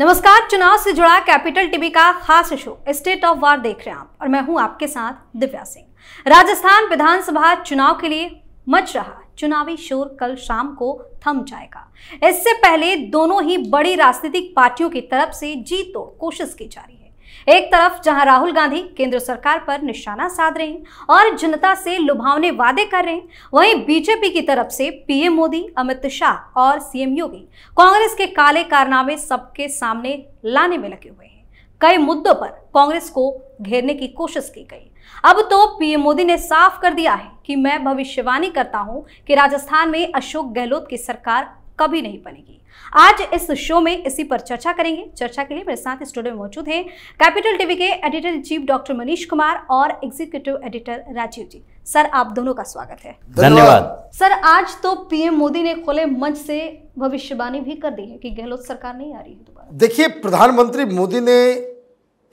नमस्कार चुनाव से जुड़ा कैपिटल टीवी का खास शो स्टेट ऑफ वार देख रहे हैं आप और मैं हूं आपके साथ दिव्या सिंह राजस्थान विधानसभा चुनाव के लिए मच रहा चुनावी शोर कल शाम को थम जाएगा इससे पहले दोनों ही बड़ी राजनीतिक पार्टियों की तरफ से जीत तोड़ कोशिश की जा रही है एक तरफ जहां राहुल गांधी केंद्र सरकार पर निशाना साध रहे हैं और जनता से लुभावने वादे कर रहे हैं वहीं बीजेपी की तरफ से पीएम मोदी अमित शाह और सीएम योगी कांग्रेस के काले कारनामे सबके सामने लाने में लगे हुए हैं कई मुद्दों पर कांग्रेस को घेरने की कोशिश की गई अब तो पीएम मोदी ने साफ कर दिया है कि मैं भविष्यवाणी करता हूं कि राजस्थान में अशोक गहलोत की सरकार कभी नहीं बनेगी आज इस शो में इसी पर चर्चा करेंगे चर्चा के लिए मेरे साथ स्टूडियो में मौजूद हैं कैपिटल टीवी के editor in chief doctor Manish Kumar और executive editor Rajeev ji sir आप दोनों का स्वागत है धन्यवाद सर आज तो पीएम मोदी ने खुले मंच से भविष्यवाणी भी कर दी है कि गहलोत सरकार नहीं आ रही है दोबारा देखिए प्रधानमंत्री मोदी ने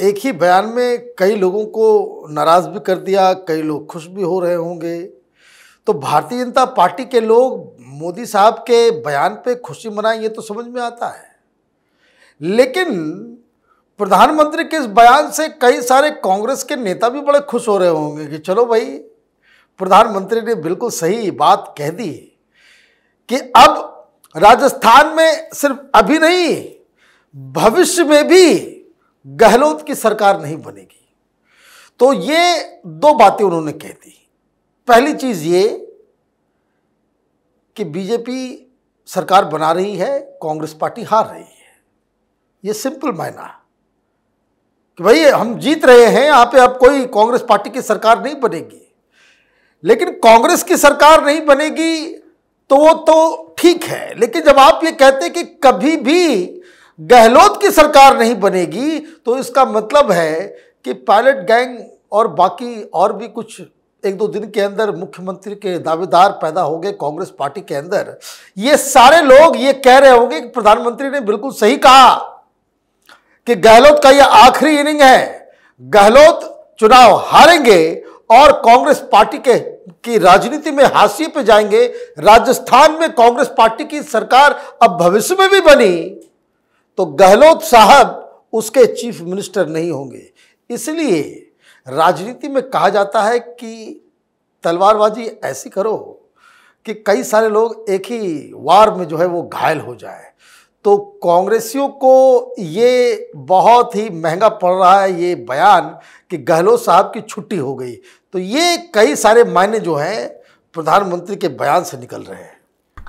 एक ही बयान में कई लोगों को नाराज़ भी कर दिया कई लोग खुश भी हो रहे होंगे तो भारतीय जनता पार्टी के लोग मोदी साहब के बयान पे खुशी मनाएं ये तो समझ में आता है लेकिन प्रधानमंत्री के इस बयान से कई सारे कांग्रेस के नेता भी बड़े खुश हो रहे होंगे कि चलो भाई प्रधानमंत्री ने बिल्कुल सही बात कह दी कि अब राजस्थान में सिर्फ अभी नहीं भविष्य में भी गहलोत की सरकार नहीं बनेगी तो ये दो बातें उन्होंने कह दी पहली चीज़ ये कि बीजेपी सरकार बना रही है कांग्रेस पार्टी हार रही है ये सिंपल मायना कि भाई हम जीत रहे हैं यहाँ पे अब कोई कांग्रेस पार्टी की सरकार नहीं बनेगी लेकिन कांग्रेस की सरकार नहीं बनेगी तो वो तो ठीक है लेकिन जब आप ये कहते हैं कि कभी भी गहलोत की सरकार नहीं बनेगी तो इसका मतलब है कि पायलट गैंग और बाकी और भी कुछ एक दो दिन के अंदर मुख्यमंत्री के दावेदार पैदा हो गए कांग्रेस पार्टी के अंदर ये सारे लोग ये कह रहे होंगे कि प्रधानमंत्री ने बिल्कुल सही कहा कि गहलोत का यह आखिरी इनिंग है गहलोत चुनाव हारेंगे और कांग्रेस पार्टी के की राजनीति में हाशिए पे जाएंगे राजस्थान में कांग्रेस पार्टी की सरकार अब भविष्य में भी बनी तो गहलोत साहब उसके चीफ मिनिस्टर नहीं होंगे इसलिए राजनीति में कहा जाता है कि तलवारबाजी ऐसी करो कि कई सारे लोग एक ही वार में जो है वो घायल हो जाए तो कांग्रेसियों को ये बहुत ही महंगा पड़ रहा है ये बयान कि गहलोत साहब की छुट्टी हो गई तो ये कई सारे मायने जो हैं प्रधानमंत्री के बयान से निकल रहे हैं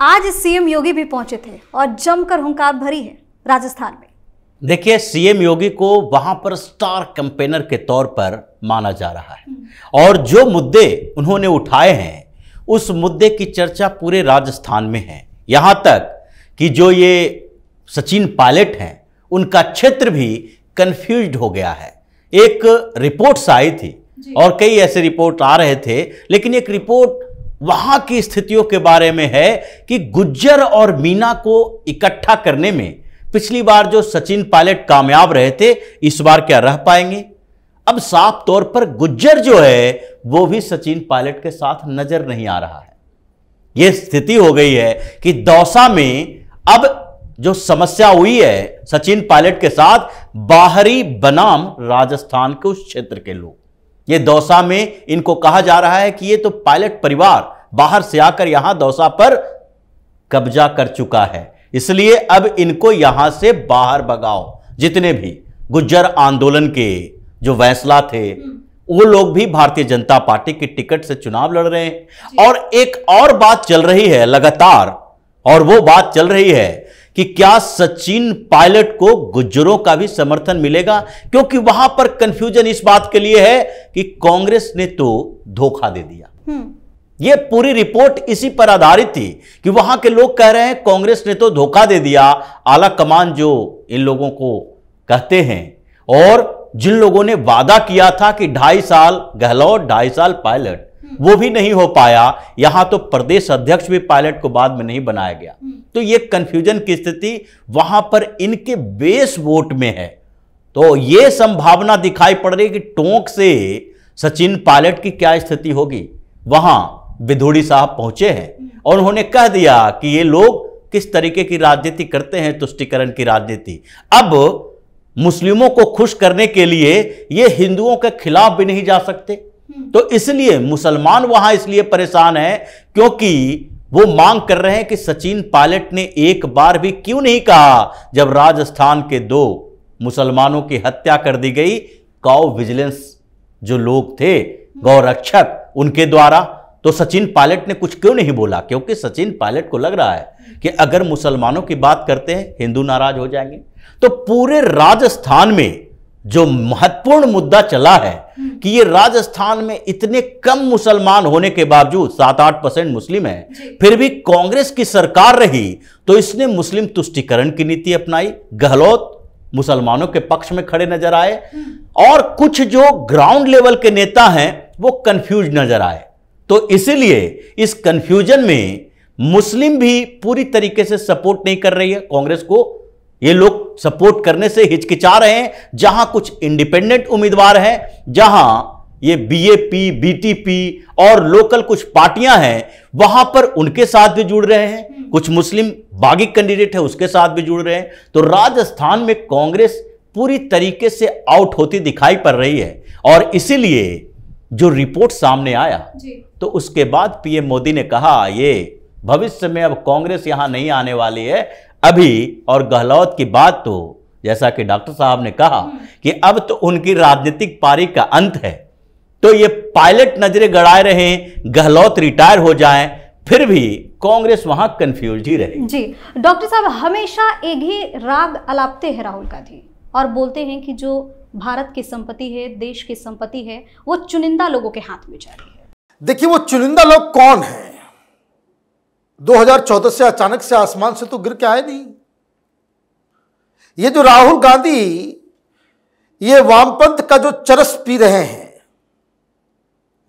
आज सीएम योगी भी पहुंचे थे और जमकर हुंकार भरी है राजस्थान में देखिए सीएम योगी को वहां पर स्टार कैंपेनर के तौर पर माना जा रहा है और जो मुद्दे उन्होंने उठाए हैं उस मुद्दे की चर्चा पूरे राजस्थान में है यहाँ तक कि जो ये सचिन पायलट हैं उनका क्षेत्र भी कंफ्यूज हो गया है एक रिपोर्ट्स आई थी और कई ऐसे रिपोर्ट आ रहे थे लेकिन एक रिपोर्ट वहां की स्थितियों के बारे में है कि गुज्जर और मीना को इकट्ठा करने में पिछली बार जो सचिन पायलट कामयाब रहे थे इस बार क्या रह पाएंगे अब साफ तौर पर गुज्जर जो है वो भी सचिन पायलट के साथ नजर नहीं आ रहा है यह स्थिति हो गई है कि दौसा में अब जो समस्या हुई है सचिन पायलट के साथ बाहरी बनाम राजस्थान के उस क्षेत्र के लोग ये दौसा में इनको कहा जा रहा है कि ये तो पायलट परिवार बाहर से आकर यहां दौसा पर कब्जा कर चुका है इसलिए अब इनको यहां से बाहर भगाओ जितने भी गुज्जर आंदोलन के जो वैसला थे हम्म। वो लोग भी भारतीय जनता पार्टी की टिकट से चुनाव लड़ रहे हैं और एक और बात चल रही है लगातार और वो बात चल रही है कि क्या सचिन पायलट को गुज्जरों का भी समर्थन मिलेगा क्योंकि वहां पर कंफ्यूजन इस बात के लिए है कि कांग्रेस ने तो धोखा दे दिया हम्म। यह पूरी रिपोर्ट इसी पर आधारित थी कि वहां के लोग कह रहे हैं कांग्रेस ने तो धोखा दे दिया आला कमान जो इन लोगों को कहते हैं और जिन लोगों ने वादा किया था कि ढाई साल गहलोत ढाई साल पायलट वो भी नहीं हो पाया यहां तो प्रदेश अध्यक्ष भी पायलट को बाद में नहीं बनाया गया हम्म। तो ये कंफ्यूजन की स्थिति वहां पर इनके बेस वोट में है तो ये संभावना दिखाई पड़ रही है कि टोंक से सचिन पायलट की क्या स्थिति होगी वहां विधोड़ी साहब पहुंचे हैं और उन्होंने कह दिया कि ये लोग किस तरीके की राजनीति करते हैं तुष्टिकरण की राजनीति अब मुस्लिमों को खुश करने के लिए ये हिंदुओं के खिलाफ भी नहीं जा सकते हम्म। तो इसलिए मुसलमान वहां इसलिए परेशान है क्योंकि वो मांग कर रहे हैं कि सचिन पायलट ने एक बार भी क्यों नहीं कहा जब राजस्थान के दो मुसलमानों की हत्या कर दी गई काउ विजिलेंस जो लोग थे हम्म। गौरक्षक उनके द्वारा तो सचिन पायलट ने कुछ क्यों नहीं बोला क्योंकि सचिन पायलट को लग रहा है कि अगर मुसलमानों की बात करते हैं हिंदू नाराज हो जाएंगे तो पूरे राजस्थान में जो महत्वपूर्ण मुद्दा चला है कि ये राजस्थान में इतने कम मुसलमान होने के बावजूद सात आठ परसेंट मुस्लिम है फिर भी कांग्रेस की सरकार रही तो इसने मुस्लिम तुष्टिकरण की नीति अपनाई गहलोत मुसलमानों के पक्ष में खड़े नजर आए हम्म। और कुछ जो ग्राउंड लेवल के नेता हैं वो कंफ्यूज नजर आए तो इसीलिए इस कंफ्यूजन में मुस्लिम भी पूरी तरीके से सपोर्ट नहीं कर रही है कांग्रेस को ये लोग सपोर्ट करने से हिचकिचा रहे हैं जहां कुछ इंडिपेंडेंट उम्मीदवार हैं जहां ये बीएपी बीटीपी और लोकल कुछ पार्टियां हैं वहां पर उनके साथ भी जुड़ रहे हैं हम्म। कुछ मुस्लिम बागी कैंडिडेट है उसके साथ भी जुड़ रहे हैं तो राजस्थान में कांग्रेस पूरी तरीके से आउट होती दिखाई पड़ रही है और इसीलिए जो रिपोर्ट सामने आया तो उसके बाद पीएम मोदी ने कहा ये भविष्य में अब कांग्रेस यहां नहीं आने वाली है अभी और गहलोत की बात तो जैसा कि डॉक्टर साहब ने कहा हम्म। कि अब तो उनकी राजनीतिक पारी का अंत है तो ये पायलट नजरें गड़ाए रहे गहलोत रिटायर हो जाएं फिर भी कांग्रेस वहां कंफ्यूज ही रहे जी डॉक्टर साहब हमेशा एक ही राग अलापते हैं राहुल गांधी और बोलते हैं कि जो भारत की संपत्ति है देश की संपत्ति है वो चुनिंदा लोगों के हाथ में जा है देखिए वो चुनिंदा लोग कौन है 2014 से अचानक से आसमान से तो गिर के आए नहीं ये जो राहुल गांधी ये वामपंथ का जो चरस पी रहे हैं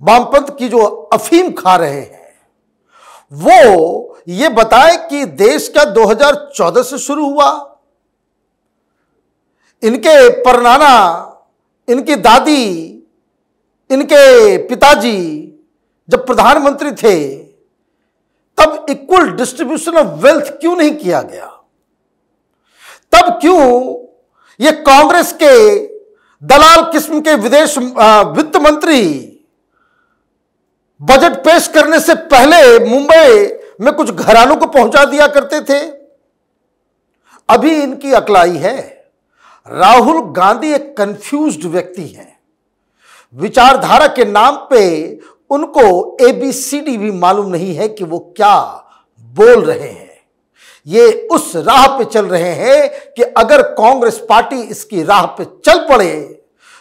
वामपंथ की जो अफीम खा रहे हैं वो ये बताए कि देश का 2014 से शुरू हुआ इनके परनाना इनकी दादी इनके पिताजी जब प्रधानमंत्री थे तब इक्वल डिस्ट्रीब्यूशन ऑफ वेल्थ क्यों नहीं किया गया तब क्यों ये कांग्रेस के दलाल किस्म के विदेश वित्त मंत्री बजट पेश करने से पहले मुंबई में कुछ घरानों को पहुंचा दिया करते थे अभी इनकी अकलाई है राहुल गांधी एक कंफ्यूज्ड व्यक्ति हैं विचारधारा के नाम पे उनको ए बी सी डी भी मालूम नहीं है कि वो क्या बोल रहे हैं ये उस राह पे चल रहे हैं कि अगर कांग्रेस पार्टी इसकी राह पे चल पड़े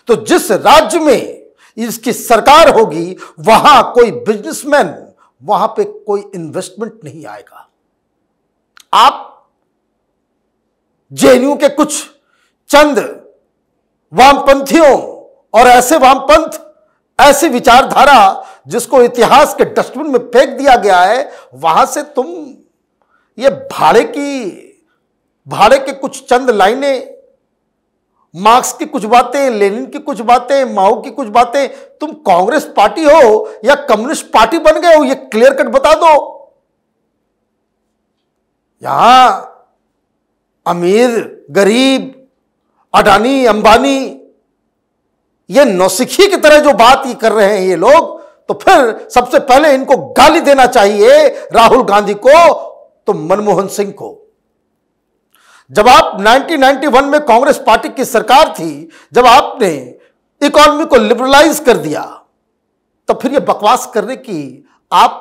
तो जिस राज्य में इसकी सरकार होगी वहां कोई बिजनेसमैन वहां पे कोई इन्वेस्टमेंट नहीं आएगा आप जेएनयू के कुछ चंद वामपंथियों और ऐसे वामपंथ ऐसी विचारधारा जिसको इतिहास के डस्टबिन में फेंक दिया गया है वहां से तुम ये भाड़े की भाड़े के कुछ चंद लाइनें मार्क्स की कुछ बातें लेनिन की कुछ बातें माओ की कुछ बातें तुम कांग्रेस पार्टी हो या कम्युनिस्ट पार्टी बन गए हो ये क्लियर कट बता दो यहां अमीर गरीब अडानी अंबानी ये नौसिखी की तरह जो बात ये कर रहे हैं ये लोग तो फिर सबसे पहले इनको गाली देना चाहिए राहुल गांधी को तो मनमोहन सिंह को जब आप 1991 में कांग्रेस पार्टी की सरकार थी जब आपने इकोनॉमी को लिबरलाइज कर दिया तो फिर ये बकवास करने की आप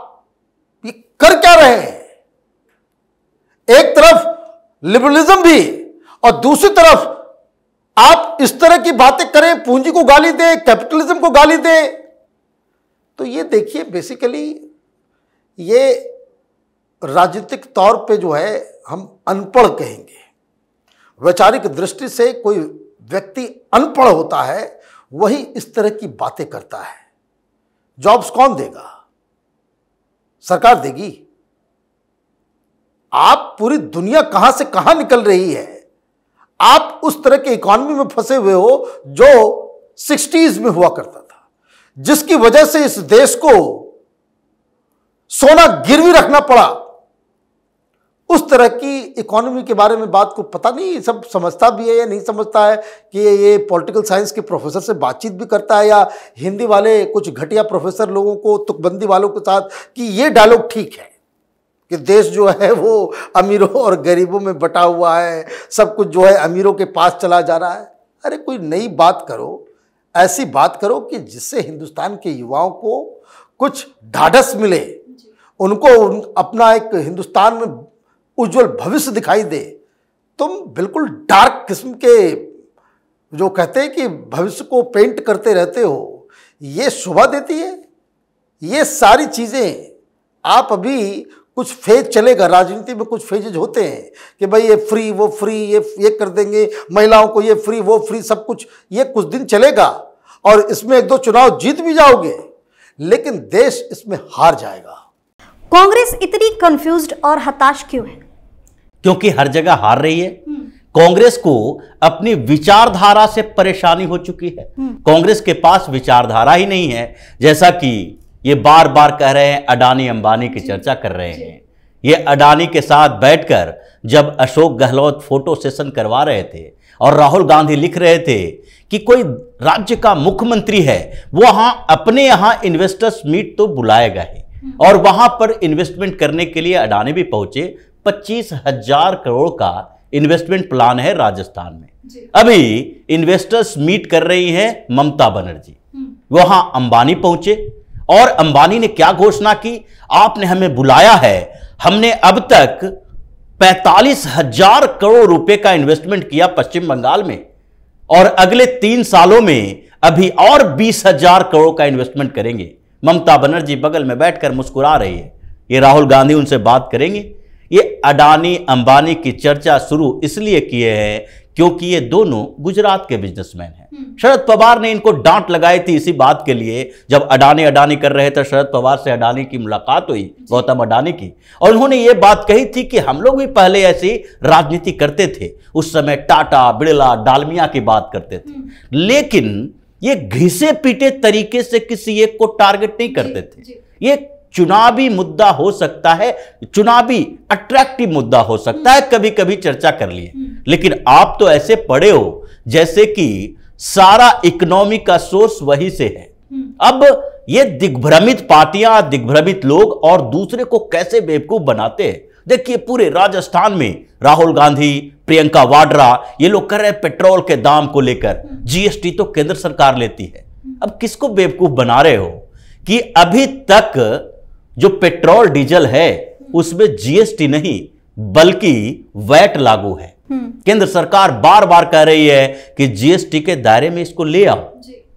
ये कर क्या रहे हैं एक तरफ लिबरलिज्म भी और दूसरी तरफ आप इस तरह की बातें करें पूंजी को गाली दें कैपिटलिज्म को गाली दें तो ये देखिए बेसिकली ये राजनीतिक तौर पे जो है हम अनपढ़ कहेंगे वैचारिक दृष्टि से कोई व्यक्ति अनपढ़ होता है वही इस तरह की बातें करता है जॉब्स कौन देगा सरकार देगी आप पूरी दुनिया कहां से कहां निकल रही है आप उस तरह के इकोनॉमी में फंसे हुए हो जो सिक्सटीज में हुआ करता था जिसकी वजह से इस देश को सोना गिरवी रखना पड़ा उस तरह की इकोनॉमी के बारे में बात को पता नहीं सब समझता भी है या नहीं समझता है कि ये पॉलिटिकल साइंस के प्रोफेसर से बातचीत भी करता है या हिंदी वाले कुछ घटिया प्रोफेसर लोगों को तुकबंदी वालों के साथ कि ये डायलॉग ठीक है कि देश जो है वो अमीरों और गरीबों में बटा हुआ है सब कुछ जो है अमीरों के पास चला जा रहा है अरे कोई नई बात करो ऐसी बात करो कि जिससे हिंदुस्तान के युवाओं को कुछ ढाढ़स मिले उनको उन, अपना एक हिंदुस्तान में उज्जवल भविष्य दिखाई दे तुम बिल्कुल डार्क किस्म के जो कहते हैं कि भविष्य को पेंट करते रहते हो ये शोभा देती है ये सारी चीज़ें आप अभी कुछ फेज चलेगा राजनीति में कुछ फेजेज होते हैं कि भाई ये फ्री वो फ्री ये ये कर देंगे महिलाओं को ये फ्री वो फ्री सब कुछ ये कुछ दिन चलेगा और इसमें एक दो चुनाव जीत भी जाओगे लेकिन देश इसमें हार जाएगा कांग्रेस इतनी कंफ्यूज और हताश क्यों है क्योंकि हर जगह हार रही है कांग्रेस को अपनी विचारधारा से परेशानी हो चुकी है हम्म। कांग्रेस के पास विचारधारा ही नहीं है जैसा कि ये बार बार कह रहे हैं अडानी अंबानी की चर्चा कर रहे हैं ये अडानी के साथ बैठकर जब अशोक गहलोत फोटो सेशन करवा रहे थे और राहुल गांधी लिख रहे थे कि कोई राज्य का मुख्यमंत्री है वो हाँ अपने यहाँ इन्वेस्टर्स मीट तो बुलाएगा ही और वहाँ पर इन्वेस्टमेंट करने के लिए अडानी भी पहुंचे पच्चीस हजार करोड़ का इन्वेस्टमेंट प्लान है राजस्थान में अभी इन्वेस्टर्स मीट कर रही है ममता बनर्जी हम्म। वहां अंबानी पहुंचे और अंबानी ने क्या घोषणा की आपने हमें बुलाया है हमने अब तक पैतालीस हजार करोड़ रुपए का इन्वेस्टमेंट किया पश्चिम बंगाल में और अगले तीन सालों में अभी और बीस हजार करोड़ का इन्वेस्टमेंट करेंगे ममता बनर्जी बगल में बैठकर मुस्कुरा रही है ये राहुल गांधी उनसे बात करेंगे ये अडानी अंबानी की चर्चा शुरू इसलिए किए हैं क्योंकि ये दोनों गुजरात के बिजनेसमैन हैं शरद पवार ने इनको डांट लगाई थी इसी बात के लिए जब अडानी अडानी कर रहे थे शरद पवार से अडानी की मुलाकात हुई गौतम अडानी की और उन्होंने ये बात कही थी कि हम लोग भी पहले ऐसी राजनीति करते थे उस समय टाटा बिड़ला डालमिया की बात करते थे हम्म। लेकिन ये घिसे पीटे तरीके से किसी एक को टारगेट नहीं करते थे ये चुनावी मुद्दा हो सकता है चुनावी अट्रैक्टिव मुद्दा हो सकता है हम्म। कभी कभी चर्चा कर लिए हम्म। लेकिन आप तो ऐसे पड़े हो जैसे कि सारा इकोनॉमी का सोर्स वही से है हम्म। अब ये दिग्भ्रमित पार्टियां दिग्भ्रमित लोग और दूसरे को कैसे बेवकूफ बनाते हैं देखिए पूरे राजस्थान में राहुल गांधी प्रियंका वाड्रा ये लोग कर रहे हैं पेट्रोल के दाम को लेकर हम्म। जीएसटी तो केंद्र सरकार लेती है हम्म। अब किसको बेवकूफ बना रहे हो कि अभी तक जो पेट्रोल डीजल है उसमें जीएसटी नहीं बल्कि वैट लागू है हम्म। केंद्र सरकार बार बार कह रही है कि जीएसटी के दायरे में इसको ले आओ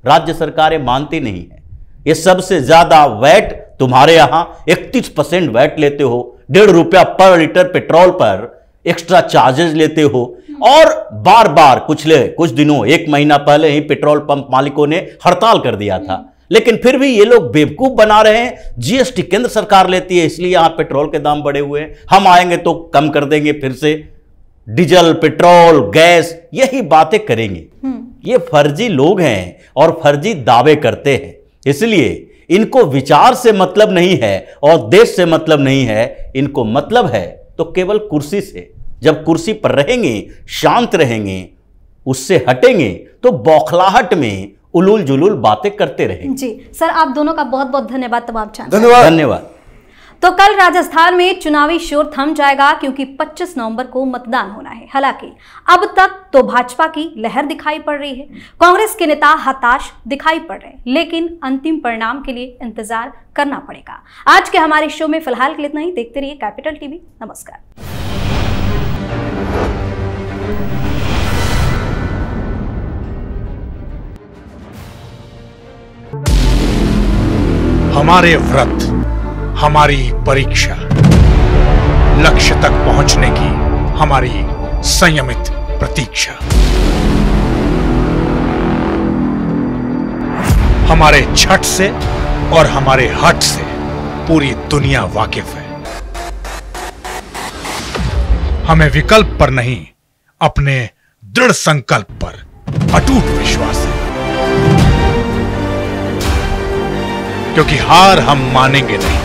राज्य सरकारें मानती नहीं है ये सबसे ज्यादा वैट तुम्हारे यहां इकतीस परसेंट वैट लेते हो डेढ़ रुपया पर लीटर पेट्रोल पर एक्स्ट्रा चार्जेस लेते हो हम्म। और बार बार ले कुछ दिनों एक महीना पहले ही पेट्रोल पंप मालिकों ने हड़ताल कर दिया था हम्म। लेकिन फिर भी ये लोग बेवकूफ बना रहे हैं जीएसटी केंद्र सरकार लेती है इसलिए यहां पेट्रोल के दाम बढ़े हुए हैं हम आएंगे तो कम कर देंगे फिर से डीजल पेट्रोल गैस यही बातें करेंगे हम्म। ये फर्जी लोग हैं और फर्जी दावे करते हैं इसलिए इनको विचार से मतलब नहीं है और देश से मतलब नहीं है इनको मतलब है तो केवल कुर्सी से जब कुर्सी पर रहेंगे शांत रहेंगे उससे हटेंगे तो बौखलाहट में उलूल जुलूल बातें करते रहेंगे जी सर आप दोनों का बहुत बहुत धन्यवाद तमाम धन्यवाद धन्यवाद तो कल राजस्थान में चुनावी शोर थम जाएगा क्योंकि 25 नवंबर को मतदान होना है हालांकि अब तक तो भाजपा की लहर दिखाई पड़ रही है कांग्रेस के नेता हताश दिखाई पड़ रहे हैं लेकिन अंतिम परिणाम के लिए इंतजार करना पड़ेगा आज के हमारे शो में फिलहाल के लिए इतना ही देखते रहिए कैपिटल टीवी नमस्कार हमारे व्रत हमारी परीक्षा लक्ष्य तक पहुंचने की हमारी संयमित प्रतीक्षा हमारे छठ से और हमारे हट से पूरी दुनिया वाकिफ है हमें विकल्प पर नहीं अपने दृढ़ संकल्प पर अटूट विश्वास है क्योंकि हार हम मानेंगे नहीं